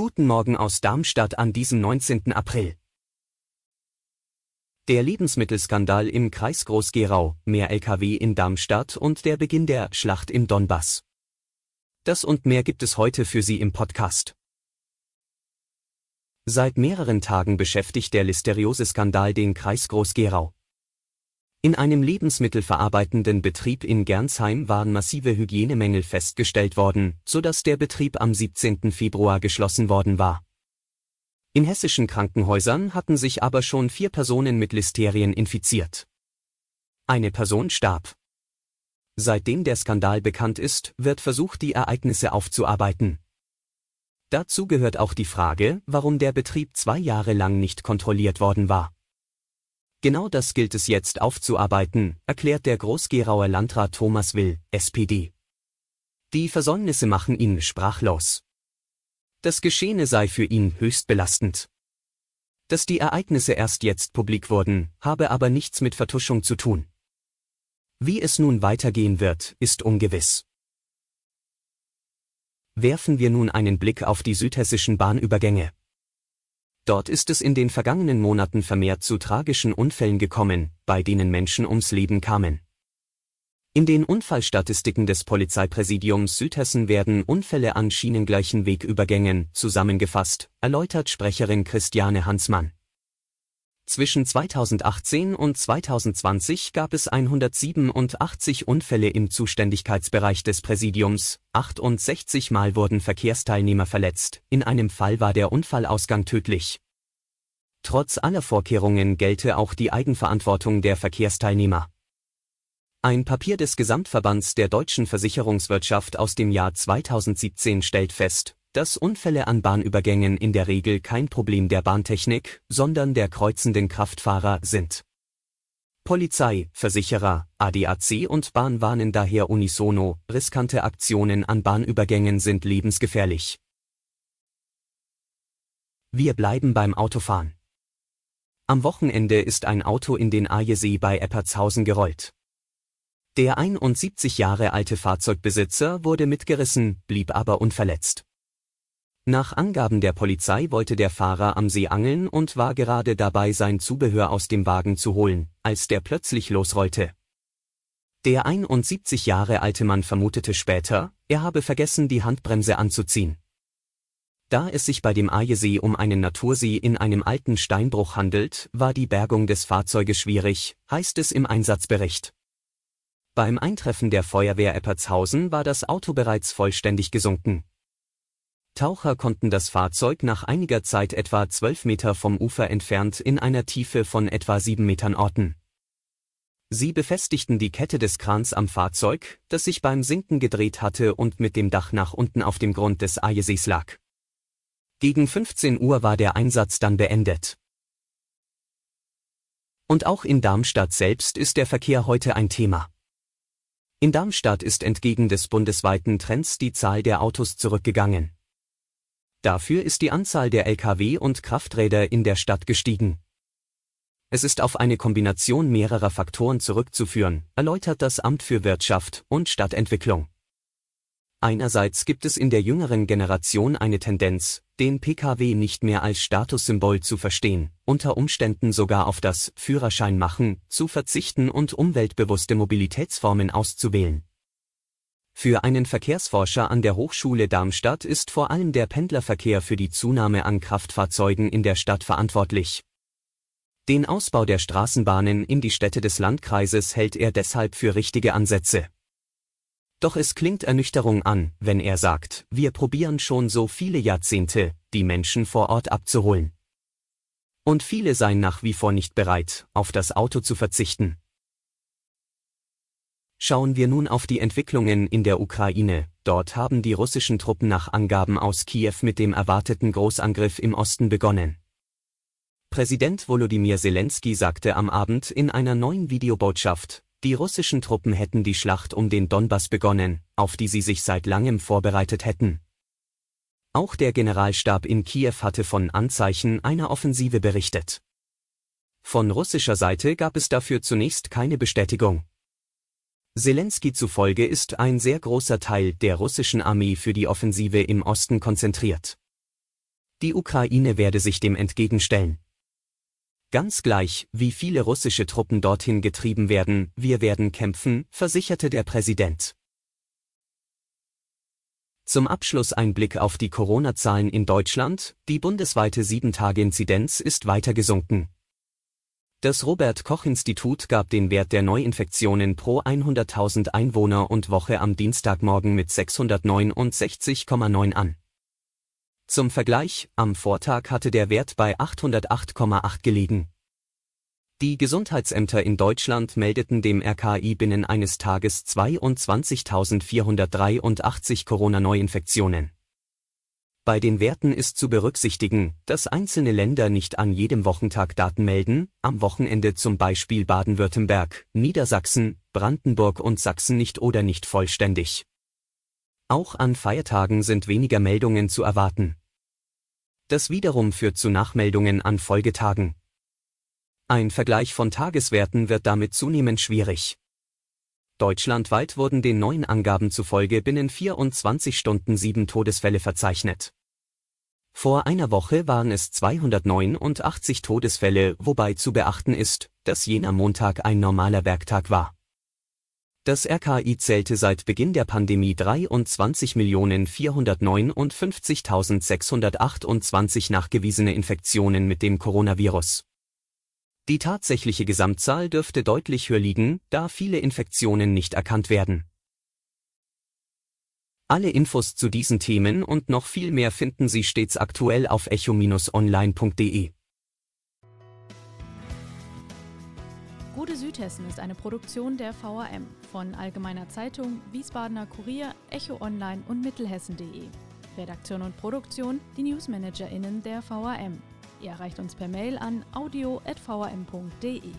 Guten Morgen aus Darmstadt an diesem 19. April. Der Lebensmittelskandal im Kreis Groß-Gerau, mehr Lkw in Darmstadt und der Beginn der Schlacht im Donbass. Das und mehr gibt es heute für Sie im Podcast. Seit mehreren Tagen beschäftigt der listeriose Skandal den Kreis Groß-Gerau. In einem lebensmittelverarbeitenden Betrieb in Gernsheim waren massive Hygienemängel festgestellt worden, so dass der Betrieb am 17. Februar geschlossen worden war. In hessischen Krankenhäusern hatten sich aber schon vier Personen mit Listerien infiziert. Eine Person starb. Seitdem der Skandal bekannt ist, wird versucht, die Ereignisse aufzuarbeiten. Dazu gehört auch die Frage, warum der Betrieb zwei Jahre lang nicht kontrolliert worden war. Genau das gilt es jetzt aufzuarbeiten, erklärt der Großgerauer Landrat Thomas Will, SPD. Die Versäumnisse machen ihn sprachlos. Das Geschehene sei für ihn höchst belastend. Dass die Ereignisse erst jetzt publik wurden, habe aber nichts mit Vertuschung zu tun. Wie es nun weitergehen wird, ist ungewiss. Werfen wir nun einen Blick auf die südhessischen Bahnübergänge. Dort ist es in den vergangenen Monaten vermehrt zu tragischen Unfällen gekommen, bei denen Menschen ums Leben kamen. In den Unfallstatistiken des Polizeipräsidiums Südhessen werden Unfälle an schienengleichen Wegübergängen zusammengefasst, erläutert Sprecherin Christiane Hansmann. Zwischen 2018 und 2020 gab es 187 Unfälle im Zuständigkeitsbereich des Präsidiums, 68 Mal wurden Verkehrsteilnehmer verletzt, in einem Fall war der Unfallausgang tödlich. Trotz aller Vorkehrungen gelte auch die Eigenverantwortung der Verkehrsteilnehmer. Ein Papier des Gesamtverbands der deutschen Versicherungswirtschaft aus dem Jahr 2017 stellt fest, dass Unfälle an Bahnübergängen in der Regel kein Problem der Bahntechnik, sondern der kreuzenden Kraftfahrer sind. Polizei, Versicherer, ADAC und Bahn warnen daher unisono, riskante Aktionen an Bahnübergängen sind lebensgefährlich. Wir bleiben beim Autofahren. Am Wochenende ist ein Auto in den Ajesee bei Eppertshausen gerollt. Der 71 Jahre alte Fahrzeugbesitzer wurde mitgerissen, blieb aber unverletzt. Nach Angaben der Polizei wollte der Fahrer am See angeln und war gerade dabei, sein Zubehör aus dem Wagen zu holen, als der plötzlich losrollte. Der 71 Jahre alte Mann vermutete später, er habe vergessen, die Handbremse anzuziehen. Da es sich bei dem Ajesee um einen Natursee in einem alten Steinbruch handelt, war die Bergung des Fahrzeuges schwierig, heißt es im Einsatzbericht. Beim Eintreffen der Feuerwehr Eppertshausen war das Auto bereits vollständig gesunken. Taucher konnten das Fahrzeug nach einiger Zeit etwa 12 Meter vom Ufer entfernt in einer Tiefe von etwa 7 Metern orten. Sie befestigten die Kette des Krans am Fahrzeug, das sich beim Sinken gedreht hatte und mit dem Dach nach unten auf dem Grund des Ajesees lag. Gegen 15 Uhr war der Einsatz dann beendet. Und auch in Darmstadt selbst ist der Verkehr heute ein Thema. In Darmstadt ist entgegen des bundesweiten Trends die Zahl der Autos zurückgegangen. Dafür ist die Anzahl der Lkw und Krafträder in der Stadt gestiegen. Es ist auf eine Kombination mehrerer Faktoren zurückzuführen, erläutert das Amt für Wirtschaft und Stadtentwicklung. Einerseits gibt es in der jüngeren Generation eine Tendenz, den Pkw nicht mehr als Statussymbol zu verstehen, unter Umständen sogar auf das Führerschein machen, zu verzichten und umweltbewusste Mobilitätsformen auszuwählen. Für einen Verkehrsforscher an der Hochschule Darmstadt ist vor allem der Pendlerverkehr für die Zunahme an Kraftfahrzeugen in der Stadt verantwortlich. Den Ausbau der Straßenbahnen in die Städte des Landkreises hält er deshalb für richtige Ansätze. Doch es klingt Ernüchterung an, wenn er sagt, wir probieren schon so viele Jahrzehnte, die Menschen vor Ort abzuholen. Und viele seien nach wie vor nicht bereit, auf das Auto zu verzichten. Schauen wir nun auf die Entwicklungen in der Ukraine. Dort haben die russischen Truppen nach Angaben aus Kiew mit dem erwarteten Großangriff im Osten begonnen. Präsident Volodymyr Zelensky sagte am Abend in einer neuen Videobotschaft, die russischen Truppen hätten die Schlacht um den Donbass begonnen, auf die sie sich seit langem vorbereitet hätten. Auch der Generalstab in Kiew hatte von Anzeichen einer Offensive berichtet. Von russischer Seite gab es dafür zunächst keine Bestätigung. Zelensky zufolge ist ein sehr großer Teil der russischen Armee für die Offensive im Osten konzentriert. Die Ukraine werde sich dem entgegenstellen. Ganz gleich, wie viele russische Truppen dorthin getrieben werden, wir werden kämpfen, versicherte der Präsident. Zum Abschluss ein Blick auf die Corona-Zahlen in Deutschland, die bundesweite 7-Tage-Inzidenz ist weiter gesunken. Das Robert Koch Institut gab den Wert der Neuinfektionen pro 100.000 Einwohner und Woche am Dienstagmorgen mit 669,9 an. Zum Vergleich, am Vortag hatte der Wert bei 808,8 gelegen. Die Gesundheitsämter in Deutschland meldeten dem RKI binnen eines Tages 22.483 Corona-Neuinfektionen. Bei den Werten ist zu berücksichtigen, dass einzelne Länder nicht an jedem Wochentag Daten melden, am Wochenende zum Beispiel Baden-Württemberg, Niedersachsen, Brandenburg und Sachsen nicht oder nicht vollständig. Auch an Feiertagen sind weniger Meldungen zu erwarten. Das wiederum führt zu Nachmeldungen an Folgetagen. Ein Vergleich von Tageswerten wird damit zunehmend schwierig. Deutschlandweit wurden den neuen Angaben zufolge binnen 24 Stunden sieben Todesfälle verzeichnet. Vor einer Woche waren es 289 Todesfälle, wobei zu beachten ist, dass jener Montag ein normaler Werktag war. Das RKI zählte seit Beginn der Pandemie 23.459.628 nachgewiesene Infektionen mit dem Coronavirus. Die tatsächliche Gesamtzahl dürfte deutlich höher liegen, da viele Infektionen nicht erkannt werden alle Infos zu diesen Themen und noch viel mehr finden Sie stets aktuell auf echo-online.de. Gute Südhessen ist eine Produktion der VRM von Allgemeiner Zeitung, Wiesbadener Kurier, Echo Online und Mittelhessen.de. Redaktion und Produktion, die NewsmanagerInnen der VRM. Ihr erreicht uns per Mail an audio.vrm.de.